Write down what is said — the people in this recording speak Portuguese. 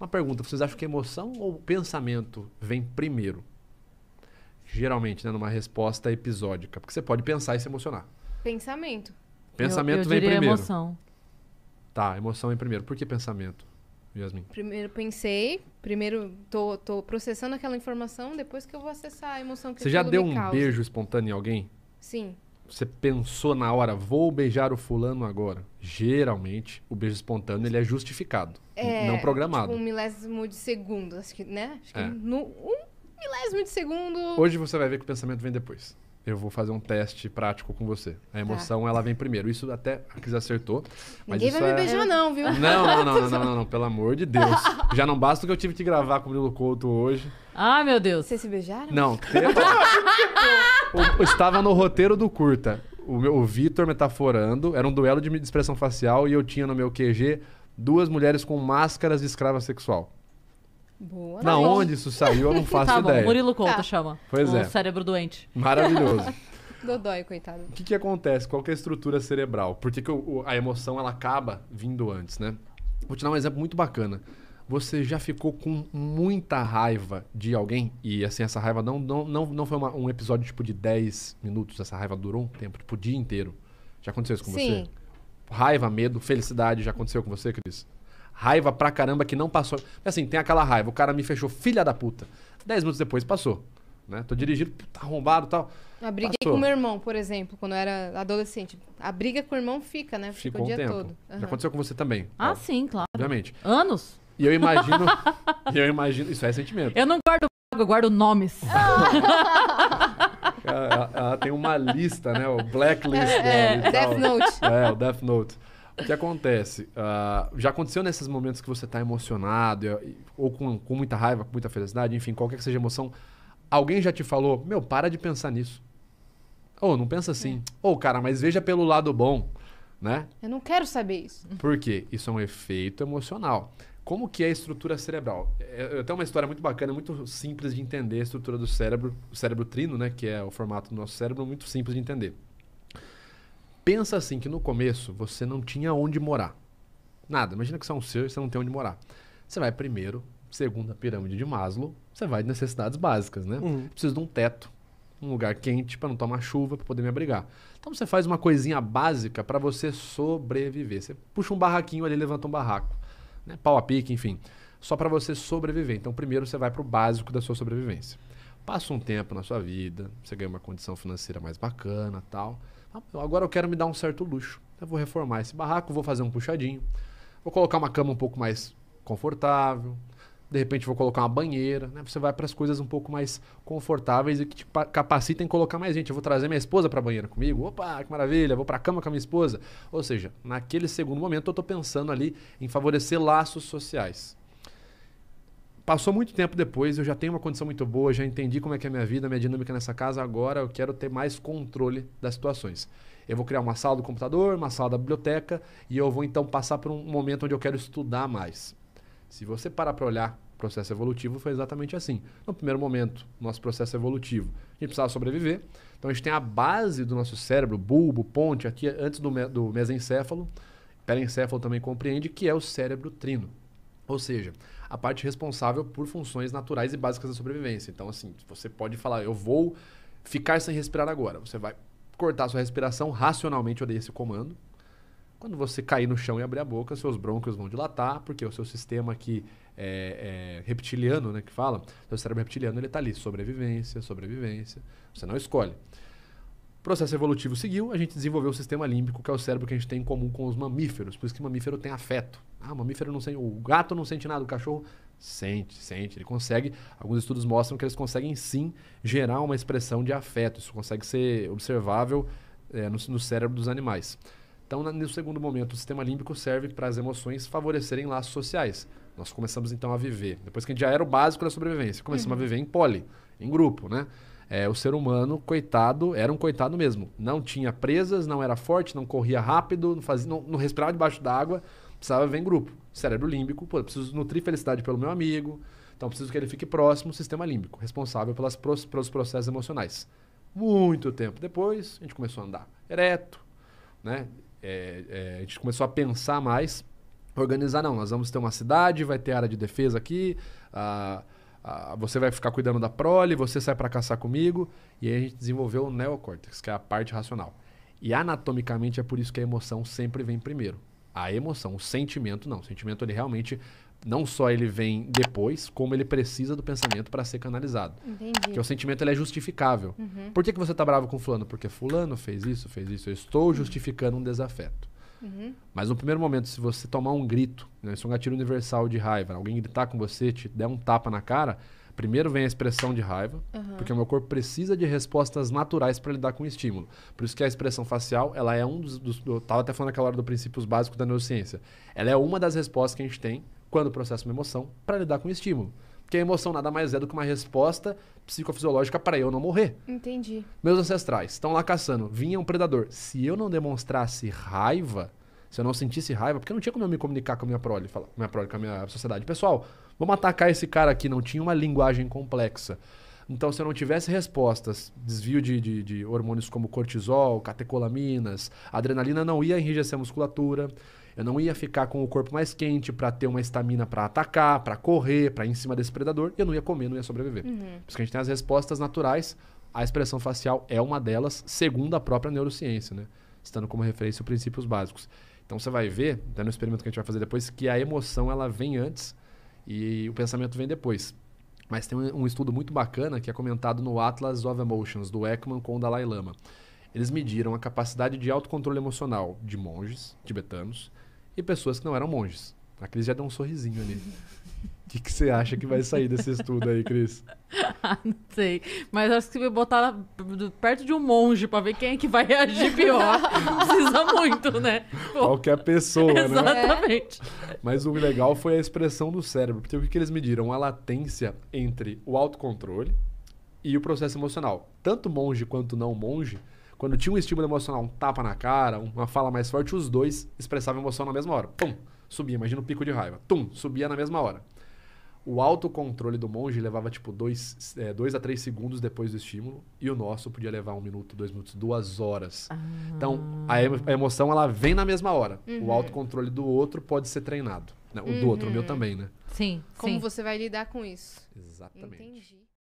Uma pergunta: vocês acham que emoção ou pensamento vem primeiro? Geralmente, né, numa resposta episódica, porque você pode pensar e se emocionar. Pensamento. Pensamento eu, eu vem primeiro. emoção. Tá, emoção vem primeiro. Por que pensamento, Yasmin? Primeiro pensei, primeiro tô, tô processando aquela informação, depois que eu vou acessar a emoção que Você já deu um causa. beijo espontâneo em alguém? Sim você pensou na hora, vou beijar o fulano agora. Geralmente, o beijo espontâneo ele é justificado, é, não programado. Tipo um milésimo de segundo, acho que, né? Acho que é. no, um milésimo de segundo. Hoje você vai ver que o pensamento vem depois. Eu vou fazer um teste prático com você. A tá. emoção, tá. ela vem primeiro. Isso até a Cris acertou. Ninguém vai é... me beijar, não, viu? Não não não, não não, não, não, não, pelo amor de Deus. Já não basta que eu tive que gravar com o Bruno Couto hoje. Ah, meu Deus. Vocês se beijaram? Não. o, estava no roteiro do curta. O, meu, o Vitor metaforando, era um duelo de expressão facial e eu tinha no meu QG duas mulheres com máscaras de escrava sexual. Boa. Na tá onde isso saiu, eu não faço tá bom, ideia. Murilo Conta tá. chama. Pois o é. cérebro doente. Maravilhoso. Dodói, coitado. O que, que acontece? Qual que é a estrutura cerebral? Por que, que o, a emoção ela acaba vindo antes, né? Vou te dar um exemplo muito bacana. Você já ficou com muita raiva de alguém? E assim, essa raiva não, não, não, não foi uma, um episódio tipo de 10 minutos, essa raiva durou um tempo, tipo o dia inteiro. Já aconteceu isso com Sim. você? Raiva, medo, felicidade, já aconteceu com você, Cris? Raiva pra caramba que não passou. Assim, tem aquela raiva, o cara me fechou, filha da puta. 10 minutos depois passou. Né? Tô dirigindo, tá arrombado e tal. Eu briguei Passou. com meu irmão, por exemplo, quando eu era adolescente. A briga com o irmão fica, né? Fica Ficou o um dia tempo. todo. Uhum. Já aconteceu com você também. Ah, ó, sim, claro. Obviamente. Anos? E eu imagino. eu imagino. Isso é sentimento. Eu não guardo eu guardo nomes. Ah. ela, ela, tem uma lista, né? O blacklist. É, O é, Death Note. É, o Death Note. O que acontece? Uh, já aconteceu nesses momentos que você está emocionado, ou com, com muita raiva, com muita felicidade, enfim, qualquer que seja a emoção, alguém já te falou, meu, para de pensar nisso. Ou oh, não pensa assim. É. Ou, oh, cara, mas veja pelo lado bom, né? Eu não quero saber isso. Por quê? Isso é um efeito emocional como que é a estrutura cerebral. É, até uma história muito bacana, muito simples de entender a estrutura do cérebro, o cérebro trino, né, que é o formato do nosso cérebro, muito simples de entender. Pensa assim que no começo você não tinha onde morar. Nada. Imagina que você é um ser e você não tem onde morar. Você vai primeiro, segundo a pirâmide de Maslow, você vai de necessidades básicas, né? Uhum. Preciso de um teto, um lugar quente para não tomar chuva, para poder me abrigar. Então você faz uma coisinha básica para você sobreviver. Você puxa um barraquinho ali, levanta um barraco né, pau a pique, enfim, só para você sobreviver. Então, primeiro você vai para o básico da sua sobrevivência. Passa um tempo na sua vida, você ganha uma condição financeira mais bacana tal. Tá agora eu quero me dar um certo luxo. Eu vou reformar esse barraco, vou fazer um puxadinho, vou colocar uma cama um pouco mais confortável, de repente vou colocar uma banheira, né? Você vai para as coisas um pouco mais confortáveis e que te capacitem colocar mais gente. Eu vou trazer minha esposa para a banheira comigo. Opa, que maravilha! Vou para a cama com a minha esposa. Ou seja, naquele segundo momento eu estou pensando ali em favorecer laços sociais. Passou muito tempo depois, eu já tenho uma condição muito boa, já entendi como é que é a minha vida, minha dinâmica nessa casa. Agora eu quero ter mais controle das situações. Eu vou criar uma sala do computador, uma sala da biblioteca e eu vou então passar por um momento onde eu quero estudar mais. Se você parar para olhar o processo evolutivo foi exatamente assim. No primeiro momento, nosso processo evolutivo, a gente precisava sobreviver. Então a gente tem a base do nosso cérebro, bulbo, ponte, aqui antes do, me do mesencéfalo, perencéfalo também compreende, que é o cérebro trino. Ou seja, a parte responsável por funções naturais e básicas da sobrevivência. Então, assim, você pode falar, eu vou ficar sem respirar agora. Você vai cortar sua respiração, racionalmente eu dei esse comando, quando você cair no chão e abrir a boca, seus brônquios vão dilatar, porque o seu sistema aqui é, é reptiliano, né, que fala, seu cérebro reptiliano, ele está ali, sobrevivência, sobrevivência, você não escolhe. O processo evolutivo seguiu, a gente desenvolveu o sistema límbico, que é o cérebro que a gente tem em comum com os mamíferos, por isso que o mamífero tem afeto. Ah, o mamífero não sente, o gato não sente nada, o cachorro sente, sente, ele consegue. Alguns estudos mostram que eles conseguem sim gerar uma expressão de afeto, isso consegue ser observável é, no, no cérebro dos animais. Então, no segundo momento, o sistema límbico serve para as emoções favorecerem laços sociais. Nós começamos então a viver. Depois que a gente já era o básico da sobrevivência, começamos uhum. a viver em poli, em grupo, né? É, o ser humano, coitado, era um coitado mesmo. Não tinha presas, não era forte, não corria rápido, não, fazia, não, não respirava debaixo d'água, precisava viver em grupo. Cérebro límbico, pô, preciso nutrir felicidade pelo meu amigo, então preciso que ele fique próximo, sistema límbico, responsável pelas, pelos processos emocionais. Muito tempo depois, a gente começou a andar ereto, né? é, é, a gente começou a pensar mais, organizar, não, nós vamos ter uma cidade, vai ter área de defesa aqui, a, a, você vai ficar cuidando da prole, você sai para caçar comigo. E aí a gente desenvolveu o neocórtex, que é a parte racional. E anatomicamente é por isso que a emoção sempre vem primeiro. A emoção, o sentimento não. O sentimento ele realmente não só ele vem depois, como ele precisa do pensamento para ser canalizado. Entendi. Porque o sentimento ele é justificável. Uhum. Por que, que você está bravo com fulano? Porque fulano fez isso, fez isso. Eu estou uhum. justificando um desafeto. Uhum. Mas no primeiro momento, se você tomar um grito, né, isso é um gatilho universal de raiva, alguém gritar com você, te der um tapa na cara, Primeiro vem a expressão de raiva, uhum. porque o meu corpo precisa de respostas naturais para lidar com o estímulo. Por isso que a expressão facial, ela é um dos, dos eu estava até falando aquela hora do princípios básicos da neurociência. Ela é uma das respostas que a gente tem quando processa uma emoção para lidar com o estímulo. Porque a emoção nada mais é do que uma resposta psicofisiológica para eu não morrer. Entendi. Meus ancestrais estão lá caçando, vinha um predador. Se eu não demonstrasse raiva, se eu não sentisse raiva, porque não tinha como eu me comunicar com a minha prole, falar, minha prole, com a minha sociedade. Pessoal, vamos atacar esse cara aqui, não tinha uma linguagem complexa. Então, se eu não tivesse respostas, desvio de, de, de hormônios como cortisol, catecolaminas, adrenalina, não ia enrijecer a musculatura, eu não ia ficar com o corpo mais quente para ter uma estamina para atacar, para correr, para ir em cima desse predador, e eu não ia comer, não ia sobreviver. Uhum. Por isso que a gente tem as respostas naturais, a expressão facial é uma delas, segundo a própria neurociência, né? Estando como referência os princípios básicos. Então você vai ver, até no experimento que a gente vai fazer depois, que a emoção ela vem antes e o pensamento vem depois. Mas tem um estudo muito bacana que é comentado no Atlas of Emotions, do Ekman com o Dalai Lama. Eles mediram a capacidade de autocontrole emocional de monges tibetanos e pessoas que não eram monges. A Cris já deu um sorrisinho ali. O que, você acha que vai sair desse estudo aí, Cris? ah, não sei. Mas acho que vai botar perto de um monge para ver quem é que vai reagir pior, precisa muito, né? Pô. Qualquer pessoa, né? Exatamente. É. Mas o legal foi a expressão do cérebro. Porque o que, que eles mediram? A latência entre o autocontrole e o processo emocional. Tanto monge quanto não monge, quando tinha um estímulo emocional, um tapa na cara, uma fala mais forte, os dois expressavam emoção na mesma hora. Pum! Subia, imagina o pico de raiva. Tum, subia na mesma hora. O autocontrole do monge levava tipo 2 é, dois a 3 segundos depois do estímulo e o nosso podia levar um minuto, dois minutos, duas horas. Ah. Então a, a, emoção ela vem na mesma hora. Uhum. O autocontrole do outro pode ser treinado. Né? O uhum. do outro, o meu uhum. também, né? Sim. Como sim. você vai lidar com isso? Exatamente. Entendi.